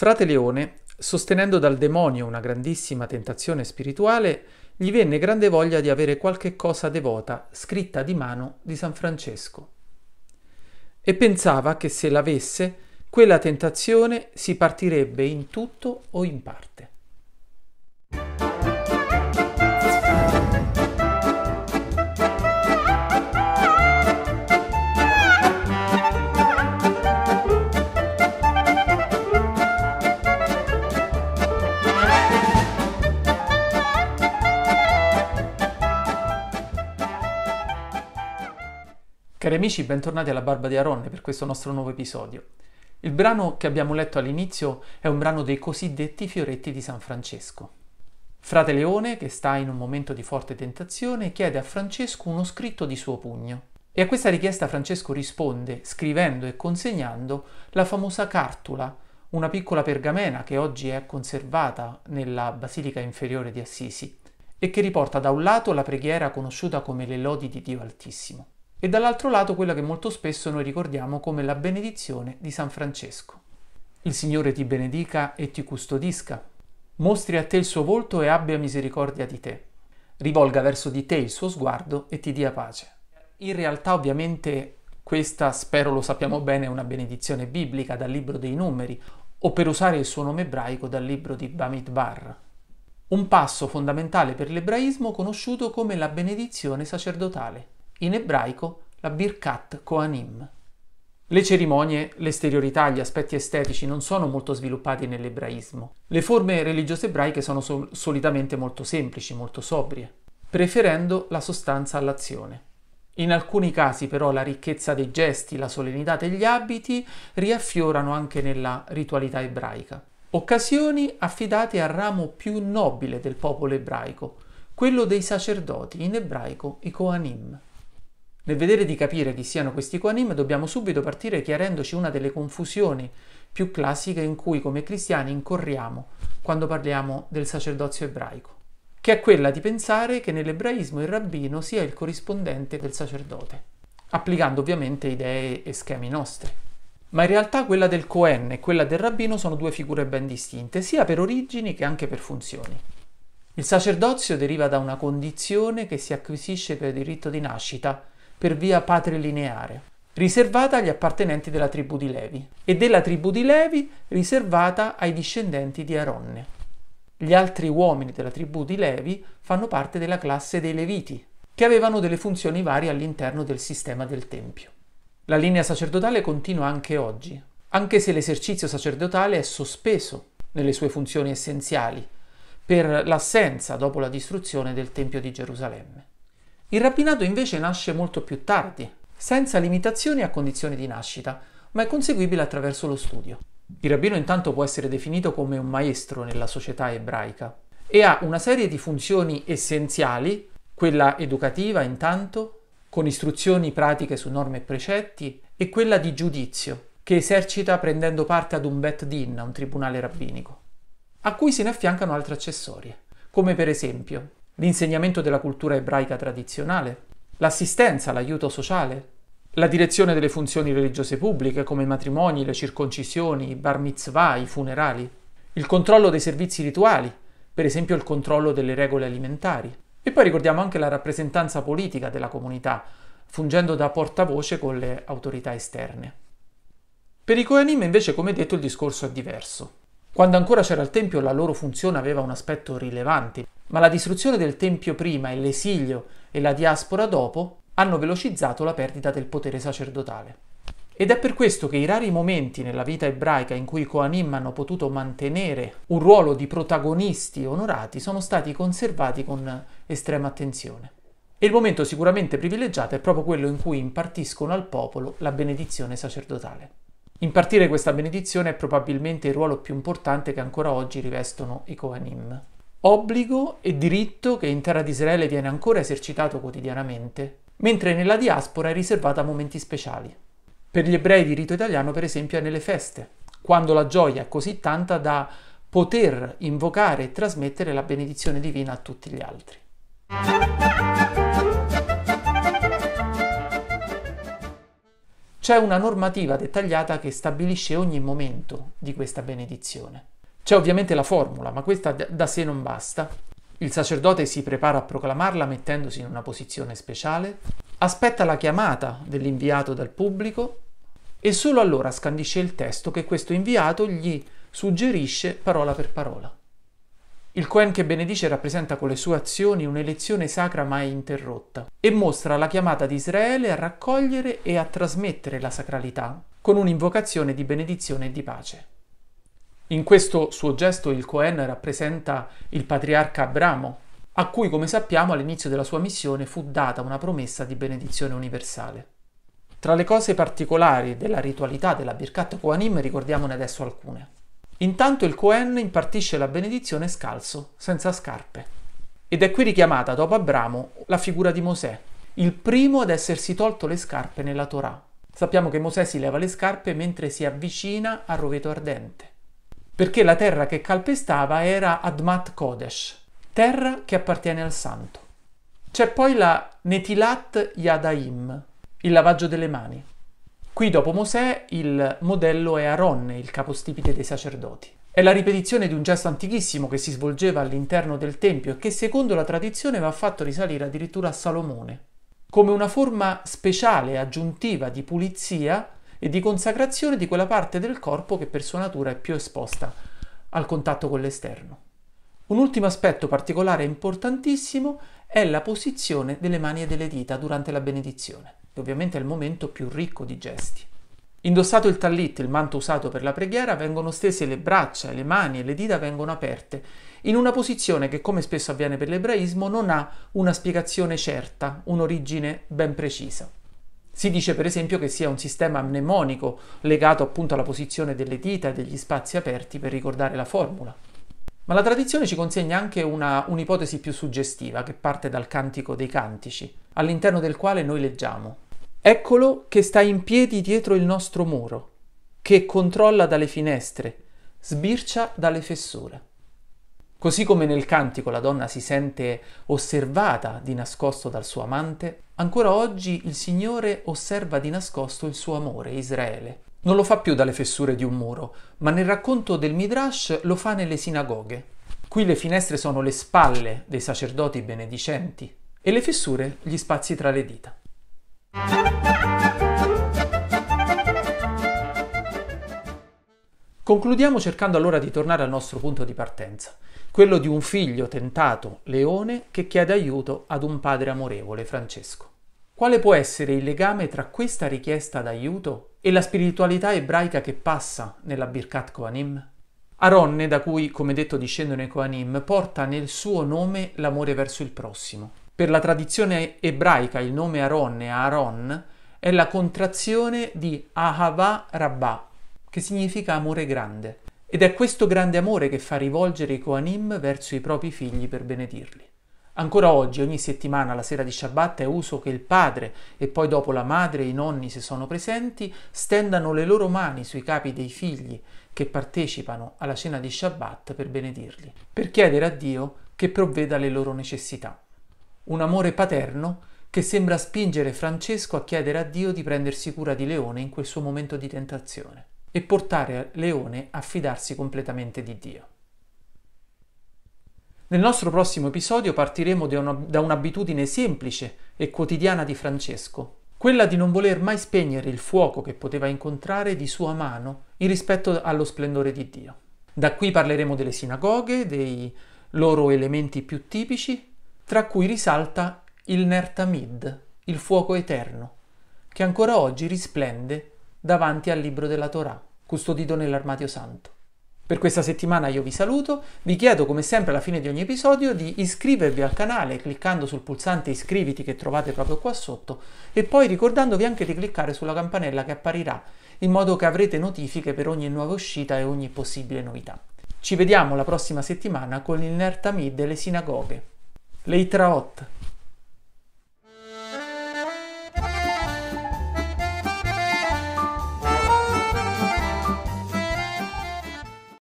Frate Leone, sostenendo dal demonio una grandissima tentazione spirituale, gli venne grande voglia di avere qualche cosa devota scritta di mano di San Francesco. E pensava che se l'avesse, quella tentazione si partirebbe in tutto o in parte. Cari amici, bentornati alla Barba di Aronne per questo nostro nuovo episodio. Il brano che abbiamo letto all'inizio è un brano dei cosiddetti fioretti di San Francesco. Frate Leone, che sta in un momento di forte tentazione, chiede a Francesco uno scritto di suo pugno. E a questa richiesta Francesco risponde scrivendo e consegnando la famosa cartula, una piccola pergamena che oggi è conservata nella Basilica Inferiore di Assisi e che riporta da un lato la preghiera conosciuta come le lodi di Dio Altissimo e dall'altro lato quella che molto spesso noi ricordiamo come la benedizione di San Francesco. Il Signore ti benedica e ti custodisca, mostri a te il suo volto e abbia misericordia di te, rivolga verso di te il suo sguardo e ti dia pace. In realtà ovviamente questa, spero lo sappiamo bene, è una benedizione biblica dal Libro dei Numeri, o per usare il suo nome ebraico dal libro di Bamidbar, un passo fondamentale per l'ebraismo conosciuto come la benedizione sacerdotale in ebraico la Birkat Kohanim. Le cerimonie, l'esteriorità, gli aspetti estetici non sono molto sviluppati nell'ebraismo. Le forme religiose ebraiche sono sol- solitamente molto semplici, molto sobrie, preferendo la sostanza all'azione. In alcuni casi però la ricchezza dei gesti, la solennità degli abiti riaffiorano anche nella ritualità ebraica. Occasioni affidate al ramo più nobile del popolo ebraico, quello dei sacerdoti, in ebraico i Kohanim. Nel vedere di capire chi siano questi Koanim dobbiamo subito partire chiarendoci una delle confusioni più classiche in cui come cristiani incorriamo quando parliamo del sacerdozio ebraico, che è quella di pensare che nell'ebraismo il rabbino sia il corrispondente del sacerdote, applicando ovviamente idee e schemi nostri. Ma in realtà quella del Cohen e quella del rabbino sono due figure ben distinte, sia per origini che anche per funzioni. Il sacerdozio deriva da una condizione che si acquisisce per diritto di nascita, per via patrilineare, riservata agli appartenenti della tribù di Levi, e della tribù di Levi riservata ai discendenti di Aronne. Gli altri uomini della tribù di Levi fanno parte della classe dei Leviti, che avevano delle funzioni varie all'interno del sistema del Tempio. La linea sacerdotale continua anche oggi, anche se l'esercizio sacerdotale è sospeso nelle sue funzioni essenziali per l'assenza dopo la distruzione del Tempio di Gerusalemme. Il rapinato invece nasce molto più tardi, senza limitazioni a condizioni di nascita, ma è conseguibile attraverso lo studio. Il rabbino intanto può essere definito come un maestro nella società ebraica e ha una serie di funzioni essenziali, quella educativa intanto, con istruzioni pratiche su norme e precetti, e quella di giudizio, che esercita prendendo parte ad un bet din, un tribunale rabbinico, a cui se ne affiancano altre accessorie, come per esempio l'insegnamento della cultura ebraica tradizionale, l'assistenza, l'aiuto sociale, la direzione delle funzioni religiose pubbliche come i matrimoni, le circoncisioni, i bar mitzvah, i funerali, il controllo dei servizi rituali, per esempio il controllo delle regole alimentari. E poi ricordiamo anche la rappresentanza politica della comunità, fungendo da portavoce con le autorità esterne. Per i Kohanim invece, come detto, il discorso è diverso. Quando ancora c'era il Tempio la loro funzione aveva un aspetto rilevante, ma la distruzione del Tempio prima e l'esilio e la diaspora dopo hanno velocizzato la perdita del potere sacerdotale. Ed è per questo che i rari momenti nella vita ebraica in cui i Koanim hanno potuto mantenere un ruolo di protagonisti onorati sono stati conservati con estrema attenzione. E il momento sicuramente privilegiato è proprio quello in cui impartiscono al popolo la benedizione sacerdotale. Impartire questa benedizione è probabilmente il ruolo più importante che ancora oggi rivestono i Koanim obbligo e diritto che in terra di Israele viene ancora esercitato quotidianamente, mentre nella diaspora è riservata a momenti speciali. Per gli ebrei di rito italiano, per esempio, è nelle feste, quando la gioia è così tanta da poter invocare e trasmettere la benedizione divina a tutti gli altri. C'è una normativa dettagliata che stabilisce ogni momento di questa benedizione. C'è ovviamente la formula, ma questa da sé non basta. Il sacerdote si prepara a proclamarla mettendosi in una posizione speciale, aspetta la chiamata dell'inviato dal pubblico e solo allora scandisce il testo che questo inviato gli suggerisce parola per parola. Il Cohen che benedice rappresenta con le sue azioni un'elezione sacra mai interrotta e mostra la chiamata di Israele a raccogliere e a trasmettere la sacralità con un'invocazione di benedizione e di pace. In questo suo gesto il Cohen rappresenta il patriarca Abramo, a cui, come sappiamo, all'inizio della sua missione fu data una promessa di benedizione universale. Tra le cose particolari della ritualità della Birkat Kohanim ricordiamone adesso alcune. Intanto il Cohen impartisce la benedizione scalzo, senza scarpe. Ed è qui richiamata dopo Abramo la figura di Mosè, il primo ad essersi tolto le scarpe nella Torah. Sappiamo che Mosè si leva le scarpe mentre si avvicina al roveto ardente perché la terra che calpestava era Admat Kodesh, terra che appartiene al santo. C'è poi la Netilat Yadaim, il lavaggio delle mani. Qui dopo Mosè il modello è Aronne, il capostipite dei sacerdoti. È la ripetizione di un gesto antichissimo che si svolgeva all'interno del Tempio e che secondo la tradizione va fatto risalire addirittura a Salomone, come una forma speciale aggiuntiva di pulizia e di consacrazione di quella parte del corpo che per sua natura è più esposta al contatto con l'esterno. Un ultimo aspetto particolare importantissimo è la posizione delle mani e delle dita durante la benedizione, che ovviamente è il momento più ricco di gesti. Indossato il tallit, il manto usato per la preghiera, vengono stese le braccia, le mani e le dita vengono aperte, in una posizione che, come spesso avviene per l'ebraismo, non ha una spiegazione certa, un'origine ben precisa. Si dice per esempio che sia un sistema mnemonico legato appunto alla posizione delle dita e degli spazi aperti per ricordare la formula. Ma la tradizione ci consegna anche una, un'ipotesi più suggestiva che parte dal Cantico dei Cantici, all'interno del quale noi leggiamo Eccolo che sta in piedi dietro il nostro muro, che controlla dalle finestre, sbircia dalle fessure. Così come nel cantico la donna si sente osservata di nascosto dal suo amante, Ancora oggi il Signore osserva di nascosto il suo amore, Israele. Non lo fa più dalle fessure di un muro, ma nel racconto del Midrash lo fa nelle sinagoghe. Qui le finestre sono le spalle dei sacerdoti benedicenti e le fessure gli spazi tra le dita. Concludiamo cercando allora di tornare al nostro punto di partenza, quello di un figlio tentato, Leone, che chiede aiuto ad un padre amorevole, Francesco. Quale può essere il legame tra questa richiesta d'aiuto e la spiritualità ebraica che passa nella Birkat Kohanim? Aronne, da cui, come detto, discendono i Kohanim, porta nel suo nome l'amore verso il prossimo. Per la tradizione ebraica il nome Aronne, Aaron, è la contrazione di Ahava Rabbah, che significa amore grande. Ed è questo grande amore che fa rivolgere i Koanim verso i propri figli per benedirli. Ancora oggi, ogni settimana, la sera di Shabbat, è uso che il padre e poi dopo la madre e i nonni, se sono presenti, stendano le loro mani sui capi dei figli che partecipano alla cena di Shabbat per benedirli, per chiedere a Dio che provveda alle loro necessità. Un amore paterno che sembra spingere Francesco a chiedere a Dio di prendersi cura di Leone in quel suo momento di tentazione e portare Leone a fidarsi completamente di Dio. Nel nostro prossimo episodio partiremo da un'abitudine semplice e quotidiana di Francesco, quella di non voler mai spegnere il fuoco che poteva incontrare di sua mano in rispetto allo splendore di Dio. Da qui parleremo delle sinagoghe, dei loro elementi più tipici, tra cui risalta il Nertamid, il fuoco eterno, che ancora oggi risplende davanti al libro della Torah custodito nell'armadio santo. Per questa settimana io vi saluto, vi chiedo come sempre alla fine di ogni episodio di iscrivervi al canale cliccando sul pulsante iscriviti che trovate proprio qua sotto e poi ricordandovi anche di cliccare sulla campanella che apparirà in modo che avrete notifiche per ogni nuova uscita e ogni possibile novità. Ci vediamo la prossima settimana con il Nertamid delle sinagoghe. Leitraot!